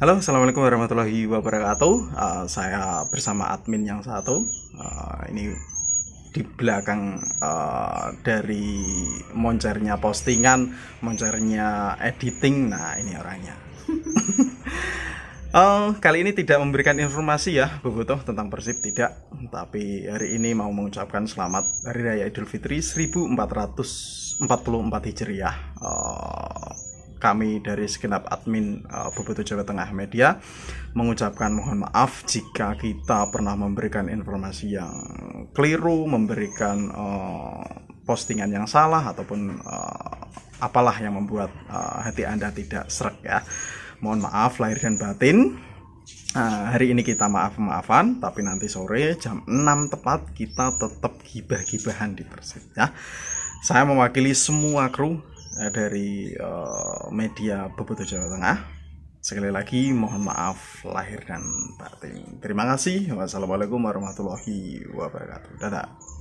Halo, assalamualaikum warahmatullahi wabarakatuh. Uh, saya bersama admin yang satu. Uh, ini di belakang uh, dari moncernya postingan, moncernya editing. Nah, ini orangnya. uh, kali ini tidak memberikan informasi ya, begitu tentang Persib tidak. Tapi hari ini mau mengucapkan selamat Hari Raya Idul Fitri 1444 Hijriah. Uh, kami dari segenap admin uh, eh, Bobotoh Jawa Tengah Media mengucapkan mohon maaf jika kita pernah memberikan informasi yang keliru, memberikan uh, postingan yang salah ataupun uh, apalah yang membuat uh, hati Anda tidak serak ya. Mohon maaf lahir dan batin. Uh, hari ini kita maaf-maafan, tapi nanti sore jam 6 tepat kita tetap gibah-gibahan di Persib ya. Saya mewakili semua kru dari eh, media Boboto Jawa Tengah. Sekali lagi mohon maaf lahir dan batin. Terima kasih. Wassalamualaikum warahmatullahi wabarakatuh. Dadah.